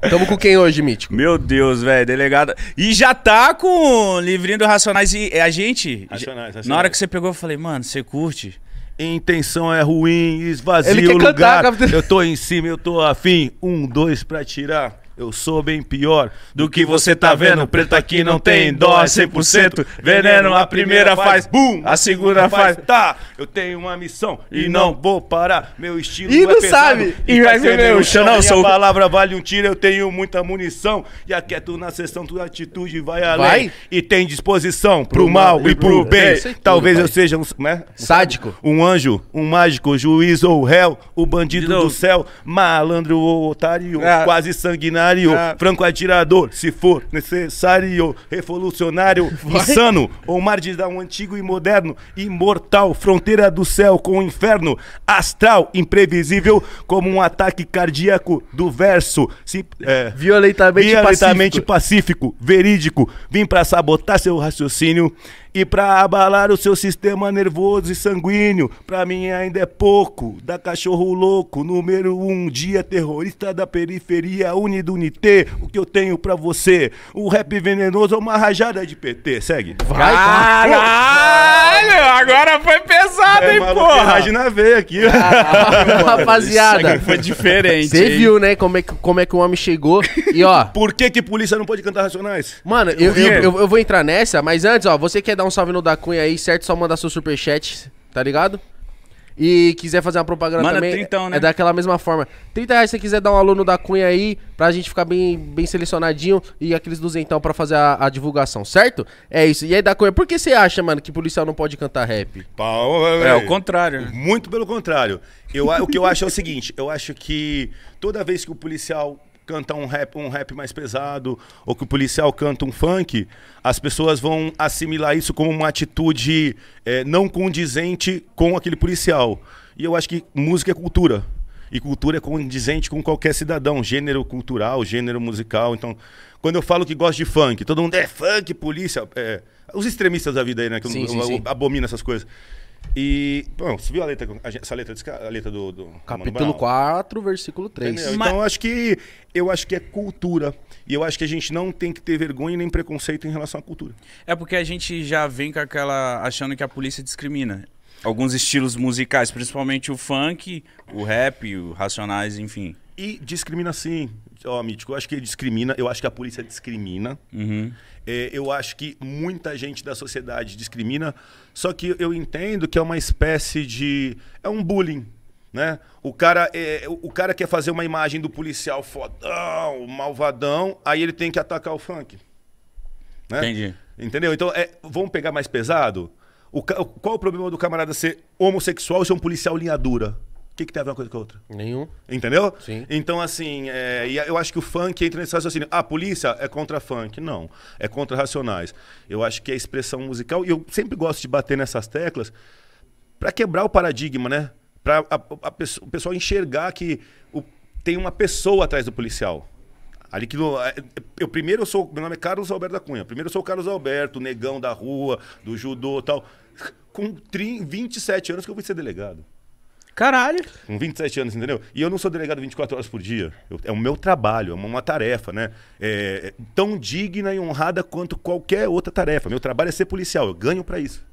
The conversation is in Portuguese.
Tamo com quem hoje, Mítico? Meu Deus, velho, delegado. E já tá com o livrinho do Racionais e é a gente. Racionais, Racionais. Na hora que você pegou, eu falei, mano, você curte? Intenção é ruim, esvazia o lugar. Cantar, eu tô em cima, eu tô afim. Um, dois pra tirar. Eu sou bem pior do que você tá, tá vendo. Preto aqui não tem dó, 100%. É Veneno, a primeira faz bum, a segunda faz tá. tá. Eu tenho uma missão e não vou parar. Meu estilo e é não pesado, sabe. E tá vai ver meu chão. Não, sou... palavra vale um tiro, eu tenho muita munição. E aquieto na sessão, tua atitude vai além. Vai? E tem disposição pro, pro mal e pro, pro bem. É Talvez eu seja um, né? sádico, um anjo, um mágico, juiz ou réu, o bandido do céu, malandro ou otário, ah. quase sanguinário ah. franco atirador, se for necessário, revolucionário, Vai. insano, ou um antigo e moderno, imortal, fronteira do céu com o inferno, astral, imprevisível, como um ataque cardíaco do verso, é, violentamente, violentamente pacífico. pacífico, verídico, vim para sabotar seu raciocínio, e pra abalar o seu sistema nervoso e sanguíneo, pra mim ainda é pouco. Da cachorro louco, número um, dia terrorista da periferia Unidunité, o que eu tenho pra você? O rap venenoso é uma rajada de PT, segue. Vai, vai, vai. Caralho, agora foi pesado, é, hein, porra. Imagina ver aqui. Caralho, ah, rapaziada. foi diferente. Você viu, né, como é, que, como é que o homem chegou. E, ó. Por que que polícia não pode cantar racionais? Mano, eu, eu, eu, eu vou entrar nessa, mas antes, ó, você quer dar um salve no da Cunha aí, certo? Só mandar seu superchat, tá ligado? e quiser fazer uma propaganda Manda também, trintão, né? é daquela mesma forma. 30 reais se você quiser dar um aluno da Cunha aí, pra gente ficar bem, bem selecionadinho e aqueles duzentão pra fazer a, a divulgação, certo? É isso. E aí, da Cunha, por que você acha, mano, que policial não pode cantar rap? Pau, é o contrário. Né? Muito pelo contrário. Eu, o que eu acho é o seguinte, eu acho que toda vez que o policial canta um rap, um rap mais pesado, ou que o policial canta um funk, as pessoas vão assimilar isso como uma atitude é, não condizente com aquele policial. E eu acho que música é cultura. E cultura é condizente com qualquer cidadão, gênero cultural, gênero musical. Então, quando eu falo que gosto de funk, todo mundo é funk, polícia. É, os extremistas da vida aí, né? Que sim, eu, sim, eu, eu sim. abomino essas coisas. E, bom, você viu a letra, essa letra, a letra do, do Capítulo 4, versículo 3. Entendeu? Mas... Então, acho que, eu acho que é cultura. E eu acho que a gente não tem que ter vergonha nem preconceito em relação à cultura. É porque a gente já vem com aquela... achando que a polícia discrimina. Alguns estilos musicais, principalmente o funk, o rap, o racionais, enfim. E discrimina sim. Ó, oh, Mítico, eu acho que ele discrimina, eu acho que a polícia discrimina. Uhum. É, eu acho que muita gente da sociedade discrimina. Só que eu entendo que é uma espécie de. É um bullying. Né? O, cara, é, é o cara quer fazer uma imagem do policial fodão, malvadão, aí ele tem que atacar o funk. Né? Entendi. Entendeu? Então, é, vamos pegar mais pesado? O, qual o problema do camarada ser homossexual e ser um policial linha dura? O que, que tem a ver uma coisa com a outra? Nenhum. Entendeu? Sim. Então, assim, é, e eu acho que o funk entra nesse raciocínio. Ah, a polícia é contra funk. Não. É contra racionais. Eu acho que é expressão musical. E eu sempre gosto de bater nessas teclas para quebrar o paradigma, né? Para o pessoal enxergar que o, tem uma pessoa atrás do policial. Ali que é, eu primeiro eu sou, meu nome é Carlos Alberto da Cunha. Primeiro eu sou o Carlos Alberto, negão da rua, do judô, tal. Com 30, 27 anos que eu fui ser delegado. Caralho. Com 27 anos, entendeu? E eu não sou delegado 24 horas por dia. Eu, é o meu trabalho, é uma, uma tarefa, né? É, é tão digna e honrada quanto qualquer outra tarefa. Meu trabalho é ser policial, eu ganho para isso.